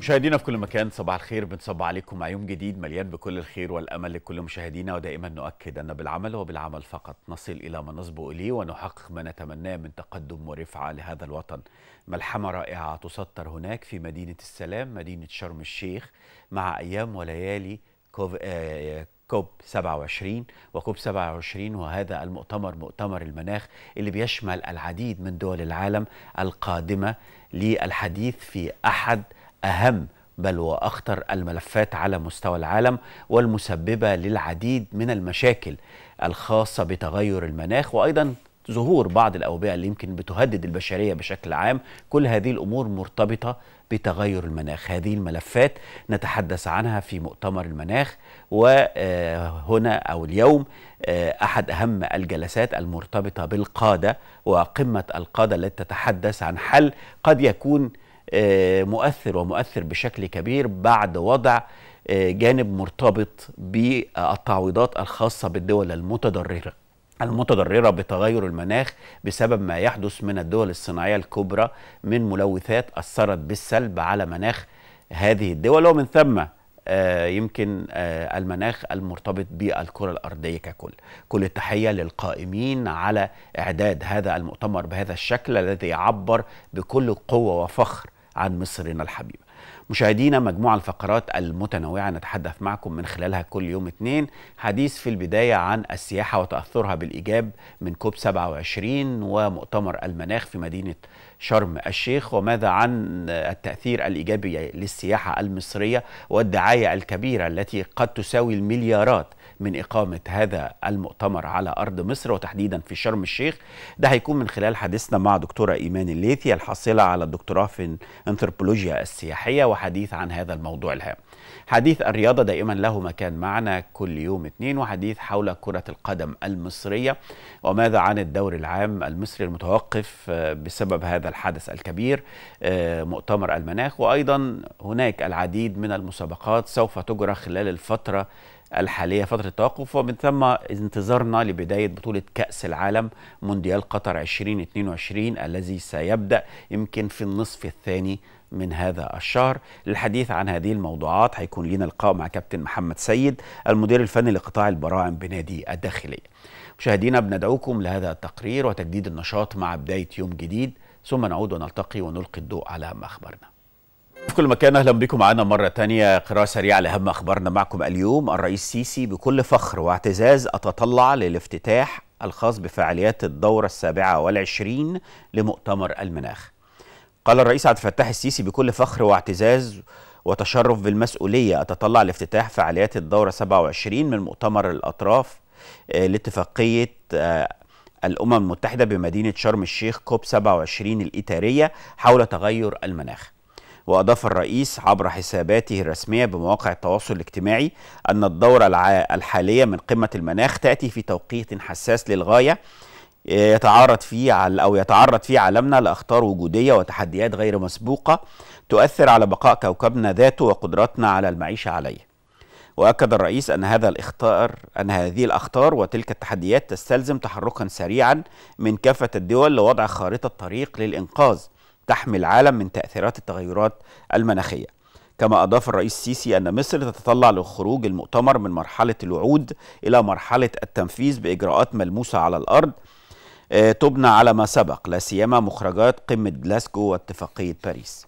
مشاهدينا في كل مكان صباح الخير بنصب عليكم مع يوم جديد مليان بكل الخير والامل لكل مشاهدينا ودائما نؤكد ان بالعمل وبالعمل فقط نصل الى ما نصبو اليه ونحقق ما نتمناه من تقدم ورفعه لهذا الوطن. ملحمه رائعه تسطر هناك في مدينه السلام مدينه شرم الشيخ مع ايام وليالي آه، كوب كوب 27 وكوب 27 وهذا المؤتمر مؤتمر المناخ اللي بيشمل العديد من دول العالم القادمه للحديث في احد أهم بل وأخطر الملفات على مستوى العالم والمسببة للعديد من المشاكل الخاصة بتغير المناخ وأيضا ظهور بعض الأوبئة اللي يمكن بتهدد البشرية بشكل عام كل هذه الأمور مرتبطة بتغير المناخ هذه الملفات نتحدث عنها في مؤتمر المناخ وهنا أو اليوم أحد أهم الجلسات المرتبطة بالقادة وقمة القادة التي تتحدث عن حل قد يكون آه، مؤثر ومؤثر بشكل كبير بعد وضع آه، جانب مرتبط بالتعويضات الخاصة بالدول المتضررة المتضررة بتغير المناخ بسبب ما يحدث من الدول الصناعية الكبرى من ملوثات أثرت بالسلب على مناخ هذه الدول ومن ثم آه، يمكن المناخ المرتبط بالكرة الأرضية ككل كل التحية للقائمين على إعداد هذا المؤتمر بهذا الشكل الذي يعبر بكل قوة وفخر عن مصرنا الحبيبة مشاهدينا مجموعة الفقرات المتنوعة نتحدث معكم من خلالها كل يوم اثنين حديث في البداية عن السياحة وتأثرها بالإيجاب من كوب 27 ومؤتمر المناخ في مدينة شرم الشيخ وماذا عن التأثير الإيجابي للسياحة المصرية والدعاية الكبيرة التي قد تساوي المليارات من إقامة هذا المؤتمر على أرض مصر وتحديدا في شرم الشيخ ده هيكون من خلال حديثنا مع دكتورة إيمان الليثي الحاصلة على الدكتوراه في الأنثروبولوجيا السياحية وحديث عن هذا الموضوع الهام حديث الرياضة دائما له مكان معنا كل يوم اثنين وحديث حول كرة القدم المصرية وماذا عن الدور العام المصري المتوقف آه، بسبب هذا الحدث الكبير آه، مؤتمر المناخ وأيضا هناك العديد من المسابقات سوف تجرى خلال الفترة الحالية فترة التوقف ومن ثم انتظارنا لبداية بطولة كأس العالم مونديال قطر 2022 الذي سيبدأ يمكن في النصف الثاني من هذا الشهر للحديث عن هذه الموضوعات هيكون لنا لقاء مع كابتن محمد سيد المدير الفني لقطاع البراعم بنادي الداخلية مشاهدينا بندعوكم لهذا التقرير وتجديد النشاط مع بداية يوم جديد ثم نعود ونلتقي ونلقي الضوء على ما أخبرنا في كل مكان اهلا بكم معنا مره تانية قراءه سريعه لاهم اخبارنا معكم اليوم الرئيس سيسي بكل فخر واعتزاز اتطلع للافتتاح الخاص بفعاليات الدوره السابعه والعشرين لمؤتمر المناخ قال الرئيس عبد الفتاح السيسي بكل فخر واعتزاز وتشرف بالمسؤولية أتطلع لافتتاح فعاليات الدورة 27 من مؤتمر الأطراف آه، لاتفاقية آه، الأمم المتحدة بمدينة شرم الشيخ كوب 27 الإتارية حول تغير المناخ وأضاف الرئيس عبر حساباته الرسمية بمواقع التواصل الاجتماعي أن الدورة الحالية من قمة المناخ تأتي في توقيت حساس للغاية يتعرض فيه على او يتعرض فيه عالمنا لاخطار وجوديه وتحديات غير مسبوقه تؤثر على بقاء كوكبنا ذاته وقدرتنا على المعيشه عليه. واكد الرئيس ان هذا الاخطار ان هذه الاخطار وتلك التحديات تستلزم تحركا سريعا من كافه الدول لوضع خارطه طريق للانقاذ تحمي العالم من تاثيرات التغيرات المناخيه. كما أضاف الرئيس السيسي أن مصر تتطلع لخروج المؤتمر من مرحلة الوعود إلى مرحلة التنفيذ بإجراءات ملموسة على الأرض آه، تبنى على ما سبق لا سيما مخرجات قمة جلاسكو واتفاقية باريس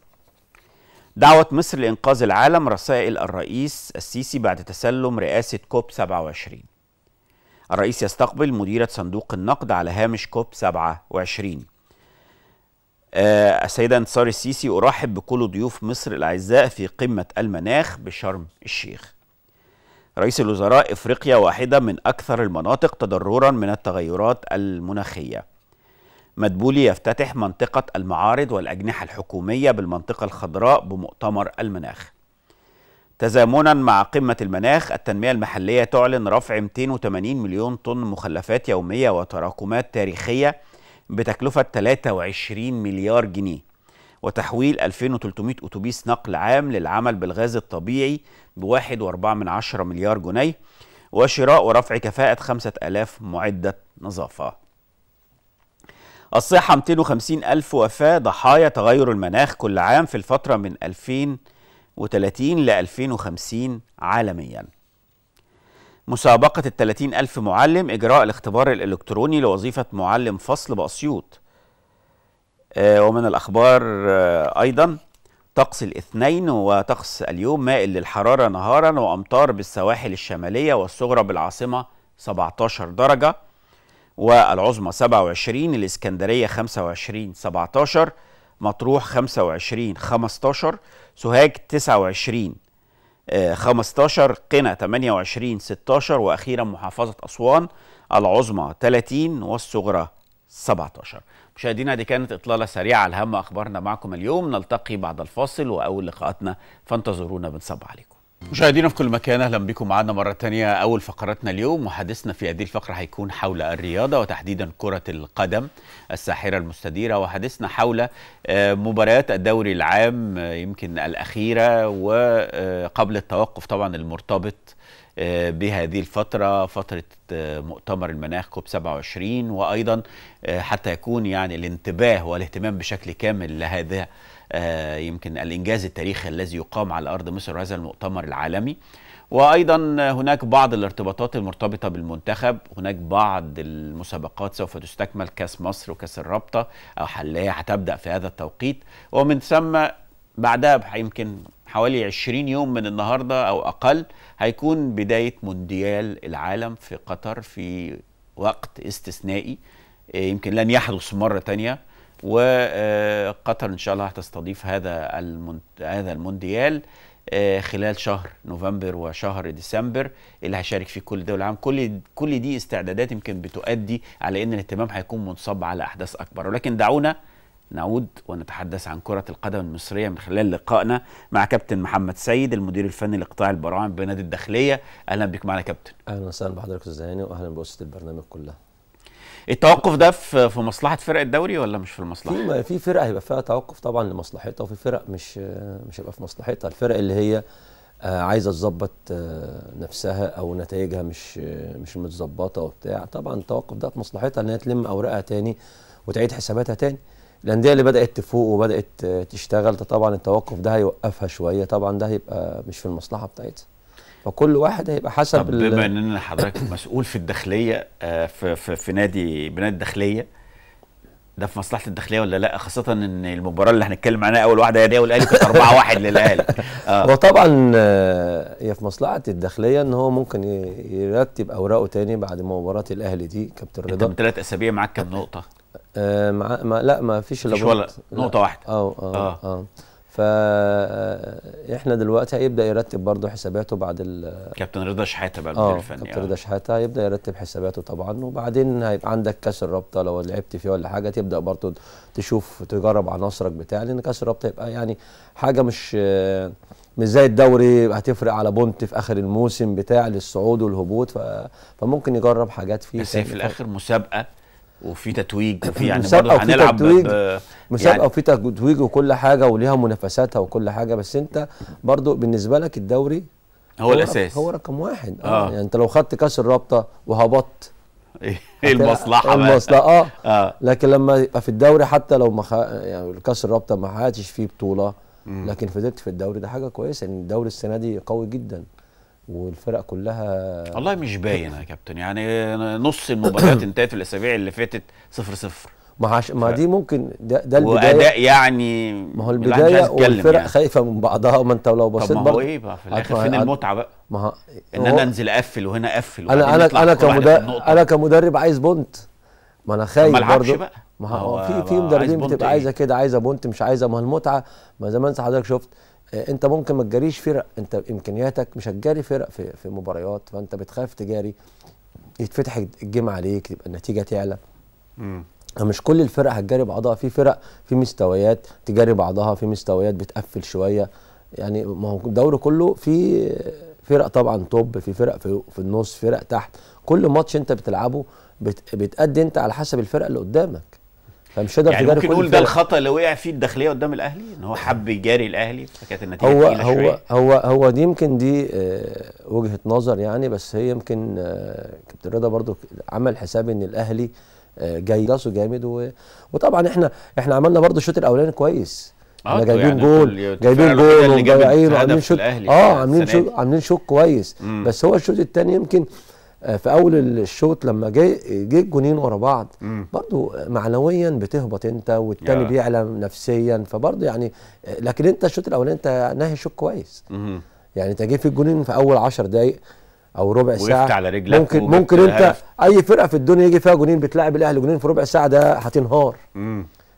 دعوة مصر لإنقاذ العالم رسائل الرئيس السيسي بعد تسلم رئاسة كوب 27 الرئيس يستقبل مديرة صندوق النقد على هامش كوب 27 السيدة آه، انتصار السيسي أرحب بكل ضيوف مصر الأعزاء في قمة المناخ بشرم الشيخ رئيس الوزراء افريقيا واحده من اكثر المناطق تضررا من التغيرات المناخيه مدبولي يفتتح منطقه المعارض والاجنحه الحكوميه بالمنطقه الخضراء بمؤتمر المناخ تزامنا مع قمه المناخ التنميه المحليه تعلن رفع 280 مليون طن مخلفات يوميه وتراكمات تاريخيه بتكلفه 23 مليار جنيه وتحويل 2300 أتوبيس نقل عام للعمل بالغاز الطبيعي ب 1.4 مليار جنيه وشراء ورفع كفاءة 5000 معدة نظافة الصحة 250 ألف وفاة ضحايا تغير المناخ كل عام في الفترة من 2030 ل 2050 عالمياً مسابقة ال 30 ألف معلم إجراء الاختبار الإلكتروني لوظيفة معلم فصل بأسيوط آه، ومن الأخبار آه، أيضا طقس الاثنين وطقس اليوم مائل للحرارة نهارا وأمطار بالسواحل الشمالية والصغرى بالعاصمة 17 درجة والعظمى 27 الإسكندرية 25 17 مطروح 25 15 سوهاج 29 15 آه، قنا 28 16 وأخيرا محافظة أسوان العظمى 30 والصغرى 17 مشاهدينا دي كانت إطلالة سريعة على أهم أخبارنا معكم اليوم نلتقي بعد الفاصل وأول لقاءاتنا فانتظرونا بنصب عليكم مشاهدينا في كل مكان اهلا بكم معنا مره تانية اول فقرتنا اليوم وحديثنا في هذه الفقره هيكون حول الرياضه وتحديدا كره القدم الساحره المستديره وحديثنا حول آه، مباريات الدوري العام آه، يمكن الاخيره وقبل التوقف طبعا المرتبط آه، بهذه الفترة فترة آه، مؤتمر المناخ كوب 27 وأيضا آه، حتى يكون يعني الانتباه والاهتمام بشكل كامل لهذا يمكن الإنجاز التاريخي الذي يقام على أرض مصر هذا المؤتمر العالمي وايضا هناك بعض الارتباطات المرتبطه بالمنتخب هناك بعض المسابقات سوف تستكمل كاس مصر وكاس الرابطه او اللي هي هتبدا في هذا التوقيت ومن ثم بعدها يمكن حوالي 20 يوم من النهارده او اقل هيكون بدايه مونديال العالم في قطر في وقت استثنائي آه، يمكن لن يحدث مره ثانيه وقطر ان شاء الله هتستضيف هذا هذا المونديال آه، خلال شهر نوفمبر وشهر ديسمبر اللي هيشارك فيه كل دول العالم كل كل دي استعدادات يمكن بتؤدي على ان الاهتمام هيكون منصب على احداث اكبر ولكن دعونا نعود ونتحدث عن كرة القدم المصرية من خلال لقائنا مع كابتن محمد سيد المدير الفني لقطاع البراعم بنادي الداخلية أهلا بك معنا كابتن أهلا وسهلا بحضرتك أستاذ هاني وأهلا بأسرة البرنامج كلها التوقف ده في مصلحة فرق الدوري ولا مش في المصلحة؟ في فرق هيبقى فيها توقف طبعا لمصلحتها وفي فرق مش مش هيبقى في مصلحتها الفرق اللي هي آه، عايزه تظبط آه، نفسها او نتائجها مش مش متظبطه وبتاع طبعا التوقف ده في مصلحتها ان هي تلم اوراقها تاني وتعيد حساباتها تاني الانديه اللي بدات تفوق وبدات تشتغل طبعا التوقف ده هيوقفها شويه طبعا ده هيبقى مش في المصلحه بتاعتها فكل واحد هيبقى حسب طب بما ان حضرتك مسؤول في الداخليه آه، في, في, في نادي بناء الداخليه ده في مصلحه الداخليه ولا لا خاصه ان المباراه اللي هنتكلم عنها اول واحده هي دي والاهلي كانت 4 1 للاهلي آه. طبعا آه، هي في مصلحه الداخليه ان هو ممكن يرتب اوراقه تاني بعد مباراه الاهلي دي كابتن رضا انت من ثلاث اسابيع معاك كام نقطه آه، مع ما لا ما فيش الا ولا نقطه واحده اه اه اه فاحنا دلوقتي هيبدا يرتب برضه حساباته بعد ال كابتن رضا شحاته بقى المدير آه، الفني كابتن آه. رضا شحاته هيبدا يرتب حساباته طبعا وبعدين هيبقى عندك كاس الرابطه لو لعبت فيه ولا حاجه تبدا برضه تشوف تجرب عناصرك بتاع لان كاس الرابطه هيبقى يعني حاجه مش مش زي الدوري هتفرق على بونت في اخر الموسم بتاع للصعود والهبوط فممكن يجرب حاجات فيه بس هي في الاخر مسابقه وفي تتويج وفي يعني برضه هنلعب تتويج مسابقه يعني وفي تتويج وكل حاجه وليها منافساتها وكل حاجه بس انت برضه بالنسبه لك الدوري هو, هو الاساس هو رقم واحد اه, آه. يعني انت لو خدت كاس الرابطه وهبطت ايه المصلحه بقى المصلحه آه. اه لكن لما يبقى في الدوري حتى لو ما يعني كاس الرابطه ما خدتش فيه بطوله لكن فضلت في الدوري ده حاجه كويسه ان يعني الدوري السنه دي قوي جدا والفرق كلها والله مش باين يا كابتن يعني نص المباريات انتهت في الاسابيع اللي فاتت صفر صفر ما عش... ما دي ممكن ده, ده البدايه واداء يعني ما هو البدايه والفرق يعني. خايفه من بعضها ما انت لو بصيت طب ما هو ايه بقى في الاخر فين المتعه بقى ما ها... ان انا انزل اقفل وهنا اقفل انا انا انا كمدرب انا كمدرب عايز بونت ما انا خايف برضه بقى ما هو في في مدربين بتبقى عايزه إيه؟ كده عايزه بونت مش عايزه ما هو المتعه ما زي ما حضرتك شفت آه، انت ممكن ما تجاريش فرق انت امكانياتك مش هتجاري فرق في, في مباريات فانت بتخاف تجاري يتفتح الجيم عليك تبقى النتيجه تعلى مش كل الفرق هتجاري بعضها في فرق في مستويات تجاري بعضها في مستويات بتقفل شويه يعني ما هو الدوري كله في فرق طبعا توب في فرق في, في النص فرق تحت كل ماتش انت بتلعبه بت بتأدي انت على حسب الفرق اللي قدامك فمش هيقدر يعني ممكن نقول ده الخطا اللي وقع فيه الداخليه قدام الاهلي ان هو حب يجاري الاهلي فكانت النتيجه هو هو هو هو دي يمكن دي آه، وجهه نظر يعني بس هي يمكن آه، كابتن رضا برضو عمل حساب ان الاهلي آه، جاي راسه جامد وطبعا احنا احنا عملنا برضو الشوط الاولاني كويس احنا جايبين يعني جول جايبين جول وجايبين وعاملين شوط اه عاملين شوط عاملين شوط كويس مم. بس هو الشوط الثاني يمكن آه، في اول الشوط لما جه جه الجونين ورا بعض برضو معنويا بتهبط انت والتاني yeah. بيعلى نفسيا فبرضو يعني آه، لكن انت الشوط الاولاني انت ناهي شوط كويس mm-hmm. يعني انت جه في الجونين في اول 10 دقائق او ربع ساعه على رجلك ممكن ممكن انت هارف. اي فرقه في الدنيا يجي فيها جونين بتلاعب الاهلي جونين في ربع ساعه ده هتنهار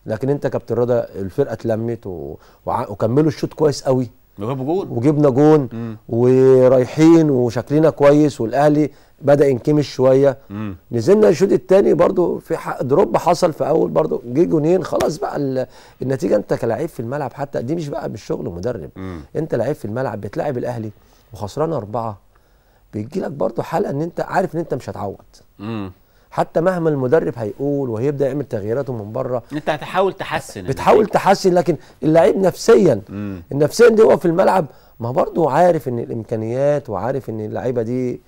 لكن انت كابتن رضا الفرقه اتلمت و... و... وكملوا الشوط كويس قوي وجابوا جون وجبنا جون ورايحين وشكلنا كويس والاهلي بدا ينكمش شويه مم. نزلنا الشوط الثاني برضو في دروب حصل في اول برضو جه جونين خلاص بقى النتيجه انت كلاعب في الملعب حتى دي مش بقى مش شغل مدرب مم. انت لعيب في الملعب بتلاعب الاهلي وخسران اربعه بيجي لك برضو حلقه ان انت عارف ان انت مش هتعوض حتى مهما المدرب هيقول وهيبدا يعمل تغييراته من بره انت هتحاول تحسن بتحاول تحسن لكن اللعيب نفسيا مم. النفسيا دي هو في الملعب ما برضه عارف ان الامكانيات وعارف ان اللعيبه دي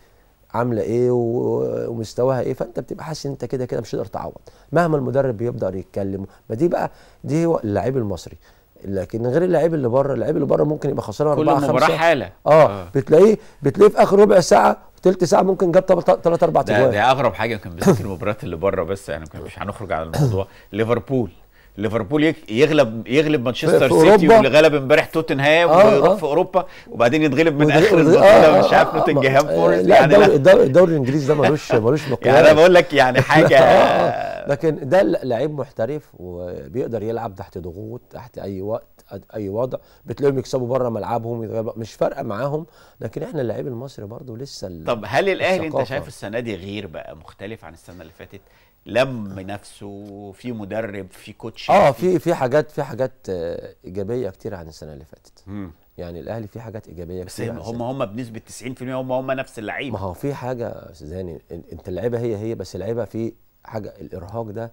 عامله ايه ومستواها ايه فانت بتبقى حاسس ان انت كده كده مش هتقدر تعوض مهما المدرب بيقدر يتكلم ما دي بقى دي هو اللعيب المصري لكن غير اللعيب اللي بره اللعيب اللي بره ممكن يبقى خسران 4 5 كل مباراه حاله اه, آه. بتلاقيه بتلاقيه في اخر ربع ساعه ثلث ساعه ممكن جاب 3 4 اجوان ده اغرب حاجه كان بالذات المباريات اللي بره بس يعني مش هنخرج على الموضوع ليفربول ليفربول يغلب يغلب مانشستر سيتي واللي غلب امبارح توتنهام آه ويروح آه في اوروبا وبعدين يتغلب من اخر آه آه مش عارف آه، آه، نوتنجهام آه، فورست لا آه الدوري يعني الدوري الانجليزي ده ملوش ملوش مقياس يعني انا بقول لك يعني حاجه لكن ده لعيب محترف وبيقدر يلعب تحت ضغوط تحت اي وقت اي وضع بتلاقيهم يكسبوا بره ملعبهم مش فارقه معاهم لكن احنا اللعيب المصري برضه لسه طب هل الاهلي انت شايف السنه دي غير بقى مختلف عن السنه اللي فاتت لم نفسه في مدرب في كوتش اه في في حاجات في حاجات آه، ايجابيه كتير عن السنه اللي فاتت مم. يعني الاهلي في حاجات ايجابيه بس كتير هم هم بنسبه 90% هم هم نفس اللعيبه ما هو في حاجه هاني انت اللعيبه هي هي بس اللعيبه في حاجه الارهاق ده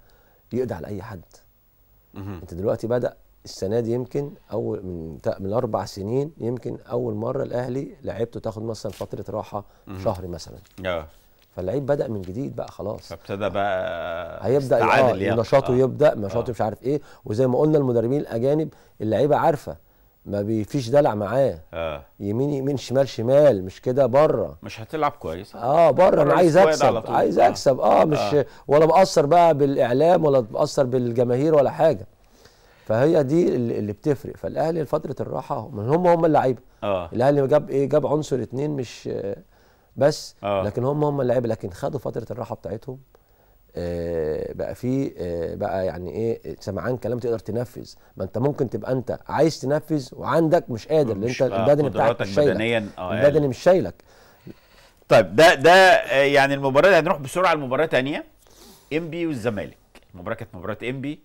يقضي على اي حد مم. انت دلوقتي بدا السنه دي يمكن اول من من اربع سنين يمكن اول مره الاهلي لعيبته تاخد مثلا فتره راحه مم. شهر مثلا اه فاللعيب بدا من جديد بقى خلاص فابتدى بقى هيبدا اه يعني. نشاطه آه. يبدا نشاطه آه. مش عارف ايه وزي ما قلنا المدربين الاجانب اللعيبه عارفه ما بيفيش دلع معاه آه. يمين يمين شمال شمال مش كده بره مش هتلعب كويس اه بره انا عايز اكسب عايز آه. اكسب اه, آه مش آه. ولا باثر بقى بالاعلام ولا باثر بالجماهير ولا حاجه فهي دي اللي بتفرق فالاهلي فتره الراحه هم هم اللعيبه آه. الاهلي جاب ايه جاب عنصر اتنين مش بس آه. لكن هم هم اللعيبه لكن خدوا فتره الراحه بتاعتهم آه بقى في آه بقى يعني ايه سمعان كلام تقدر تنفذ ما انت ممكن تبقى انت عايز تنفذ وعندك مش قادر لان انت آه، البدني بتاعك مش شايلك آه، البدني مش شايلك طيب ده ده آه، يعني المباراه هنروح بسرعه لمباراه ثانيه انبي والزمالك المباراه كانت مباراه انبي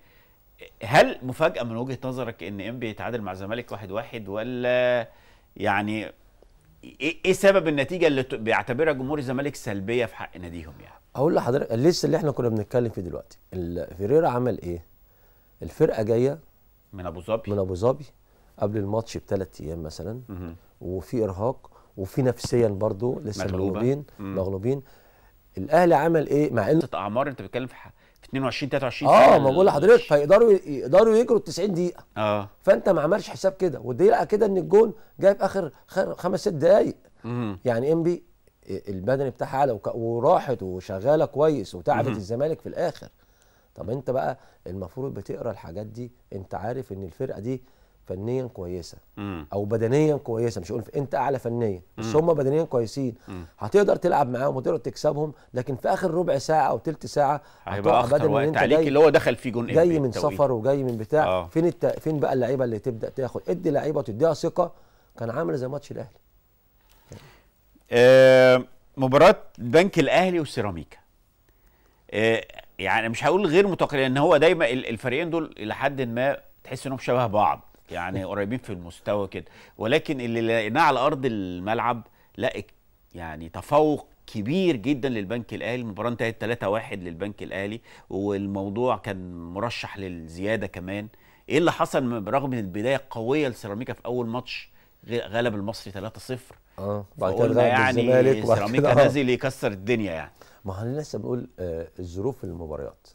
هل مفاجاه من وجهه نظرك ان انبي يتعادل مع الزمالك 1-1 واحد واحد ولا يعني إيه-, ايه سبب النتيجه اللي بيعتبرها جمهور الزمالك سلبيه في حق ناديهم يعني اقول لحضرتك لسه اللي احنا كنا بنتكلم فيه دلوقتي فيريرا عمل ايه الفرقه جايه من ابو ظبي من ابو ظبي قبل الماتش بثلاث ايام مثلا وفي ارهاق وفي نفسيا برضو لسه مغلوبين مغلوبين الاهلي عمل ايه مع ان اعمار انت بتتكلم في في 22 23 اه ما بقول لحضرتك فيقدروا يقدروا يجروا ال 90 دقيقه اه فانت ما عملش حساب كده وضيقه كده ان الجون جاي في اخر خمس ست دقائق يعني انبي البدني بتاعها اعلى وراحت وشغاله كويس وتعبت الزمالك في الاخر طب انت بقى المفروض بتقرا الحاجات دي انت عارف ان الفرقه دي فنيا كويسه مم. او بدنيا كويسه مش هقول انت اعلى فنيا بس هم بدنيا كويسين مم. هتقدر تلعب معاهم وتقدر تكسبهم لكن في اخر ربع ساعه او ثلث ساعه هيبقى بدل وقت انت عليك اللي هو دخل فيه جون جاي من التوقيت. سفر وجاي من بتاع أوه. فين الت... فين بقى اللعيبه اللي تبدا تاخد ادي لعيبه وتديها ثقه كان عامل زي ماتش الاهلي آه مباراه بنك الاهلي وسيراميكا آه يعني مش هقول غير متوقع لان هو دايما الفريقين دول الى حد ما تحس انهم شبه بعض يعني قريبين في المستوى كده ولكن اللي لقيناه على ارض الملعب لا يعني تفوق كبير جدا للبنك الاهلي المباراه انتهت 3-1 للبنك الاهلي والموضوع كان مرشح للزياده كمان ايه اللي حصل برغم من البدايه القويه لسيراميكا في اول ماتش غلب المصري 3-0 اه بعد كده يعني سيراميكا نازل يكسر الدنيا يعني ما انا لسه بقول آه الظروف المباريات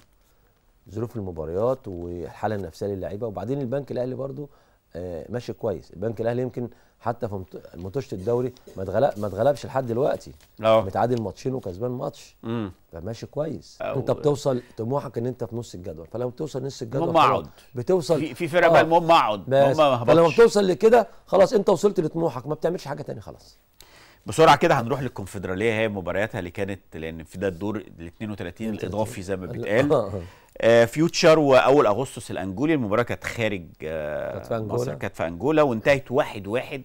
ظروف المباريات والحاله النفسيه للعيبه وبعدين البنك الاهلي برضو آه، ماشي كويس البنك الاهلي يمكن حتى في مطوشه الدوري ما اتغلب ما اتغلبش لحد دلوقتي اه متعادل ماتشين وكسبان ماتش امم فماشي كويس أو انت بتوصل طموحك ان انت في نص الجدول فلو بتوصل نص الجدول المهم اقعد بتوصل في, فرق آه بقى المهم اقعد المهم فلما بتوصل لكده خلاص انت وصلت لطموحك ما بتعملش حاجه تاني خلاص بسرعه كده هنروح للكونفدراليه هي مبارياتها اللي كانت لان في ده الدور ال 32 الاضافي زي ما بيتقال آه فيوتشر آه، واول اغسطس الانجولي المباراه كانت خارج آه مصر كانت في انجولا وانتهت 1-1 واحد واحد.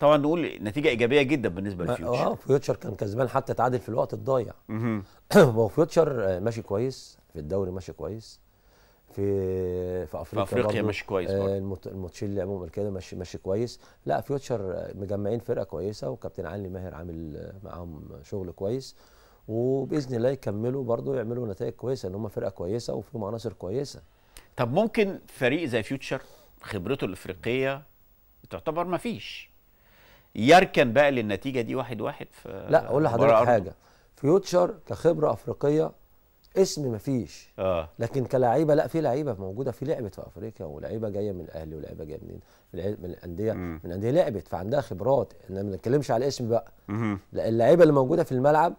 طبعا نقول نتيجه ايجابيه جدا بالنسبه لفيوتشر اه فيوتشر كان كسبان حتى تعادل في الوقت الضايع هو فيوتشر آه، ماشي كويس في الدوري ماشي كويس في في افريقيا في افريقيا مش كويس آه، برضه الماتشين اللي لعبهم كده مش ماشي كويس لا فيوتشر مجمعين فرقه كويسه وكابتن علي ماهر عامل معاهم شغل كويس وباذن الله يكملوا برضه يعملوا نتائج كويسه ان هم فرقه كويسه وفيهم عناصر كويسه طب ممكن فريق زي فيوتشر خبرته الافريقيه تعتبر ما فيش يركن بقى للنتيجه دي واحد واحد في لا اقول لحضرتك حاجه فيوتشر كخبره افريقيه اسم مفيش اه لكن كلاعيبه لا في لعيبه موجوده في لعبت في افريقيا ولعيبه جايه من الاهلي ولعيبه جايه منين؟ من الانديه من الانديه لعبت فعندها خبرات احنا ما بنتكلمش على الاسم بقى لا اللعيبه اللي موجوده في الملعب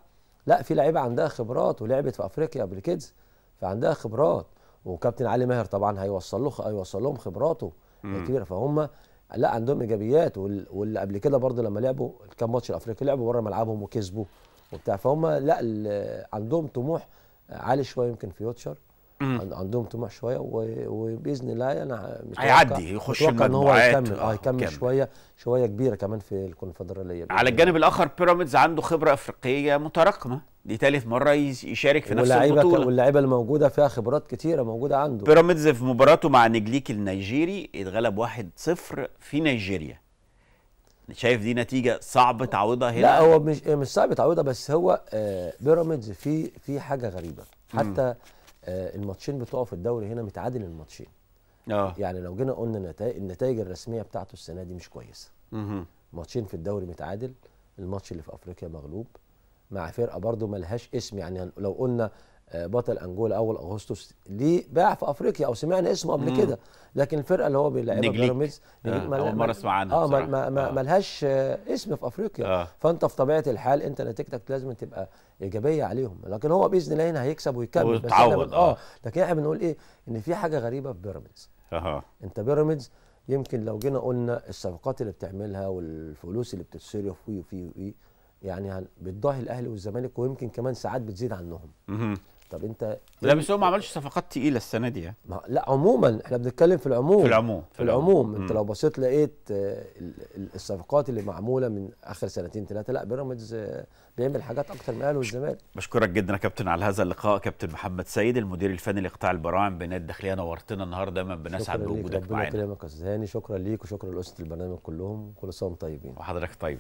لا في لعيبه عندها خبرات ولعبت في افريقيا قبل كده فعندها خبرات وكابتن علي ماهر طبعا هيوصل له هيوصل لهم خبراته الكبيره فهم لا عندهم ايجابيات واللي قبل كده برضه لما لعبوا كام ماتش الافريقي لعبوا بره ملعبهم وكسبوا وبتاع فهم لا عندهم طموح عالي شويه يمكن فيوتشر عندهم طموح شويه وباذن الله انا مش هيعدي يخش المجموعات هو هيكمل اه, آه، هيكمل شويه شويه كبيره كمان في الكونفدراليه على الجانب الاخر بيراميدز عنده خبره افريقيه متراكمه دي ثالث مره يشارك في نفس البطوله واللعيبه الموجوده فيها خبرات كتيره موجوده عنده بيراميدز في مباراته مع نجليك النيجيري اتغلب 1-0 في نيجيريا شايف دي نتيجه صعب تعوضها هنا لا هو مش مش صعب تعوضها بس هو آه، بيراميدز في في حاجه غريبه حتى آه، الماتشين بتوعه في الدوري هنا متعادل الماتشين اه يعني لو جينا قلنا النتائج النتائج الرسميه بتاعته السنه دي مش كويسه ماتشين في الدوري متعادل الماتش اللي في افريقيا مغلوب مع فرقه برده ملهاش اسم يعني لو قلنا آه، بطل انجولا اول اغسطس ليه باع في افريقيا او سمعنا اسمه قبل كده لكن الفرقه اللي هو بيلعبها بيراميدز آه، اول مره اسمع عنها اه مالهاش آه. اسم في افريقيا آه. فانت في طبيعه الحال انت نتيجتك لازم تبقى ايجابيه عليهم لكن هو باذن الله هنا هيكسب ويكمل احنا بن... اه لكن احنا بنقول ايه ان في حاجه غريبه في بيراميدز آه. انت بيراميدز يمكن لو جينا قلنا الصفقات اللي بتعملها والفلوس اللي بتتصرف وي وفي وي يعني بتضاهي الاهلي والزمالك ويمكن كمان ساعات بتزيد عنهم طب انت لا بس هو ما عملش صفقات تقيله السنه دي يعني. ما لا عموما احنا بنتكلم في العموم في العموم في العموم م. انت لو بصيت لقيت آه، الصفقات اللي معموله من اخر سنتين ثلاثه لا بيراميدز آه، بيعمل حاجات اكتر من الاهلي والزمالك بشكرك جدا يا كابتن على هذا اللقاء كابتن محمد سيد المدير الفني لقطاع البراعم بنادي الداخليه نورتنا النهارده دايما بنسعد بوجودك معانا شكرا ليك يا استاذ هاني شكرا ليك وشكرا لاسره البرنامج كلهم كل سنه وانتم طيبين وحضرتك طيب